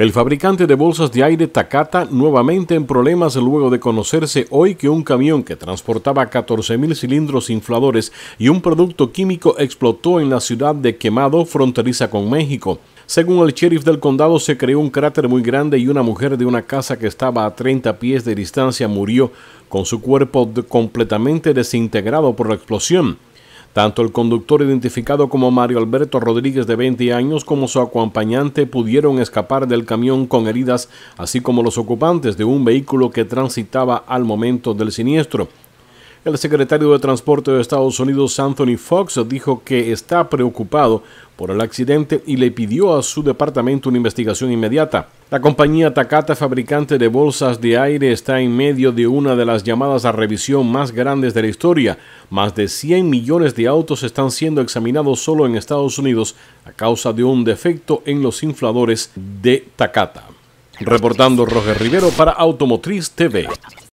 El fabricante de bolsas de aire Takata nuevamente en problemas luego de conocerse hoy que un camión que transportaba 14.000 cilindros infladores y un producto químico explotó en la ciudad de Quemado, fronteriza con México. Según el sheriff del condado, se creó un cráter muy grande y una mujer de una casa que estaba a 30 pies de distancia murió, con su cuerpo completamente desintegrado por la explosión. Tanto el conductor identificado como Mario Alberto Rodríguez de 20 años como su acompañante pudieron escapar del camión con heridas, así como los ocupantes de un vehículo que transitaba al momento del siniestro. El secretario de Transporte de Estados Unidos, Anthony Fox, dijo que está preocupado por el accidente y le pidió a su departamento una investigación inmediata. La compañía Takata, fabricante de bolsas de aire, está en medio de una de las llamadas a revisión más grandes de la historia. Más de 100 millones de autos están siendo examinados solo en Estados Unidos a causa de un defecto en los infladores de Takata. Reportando Roger Rivero para Automotriz TV.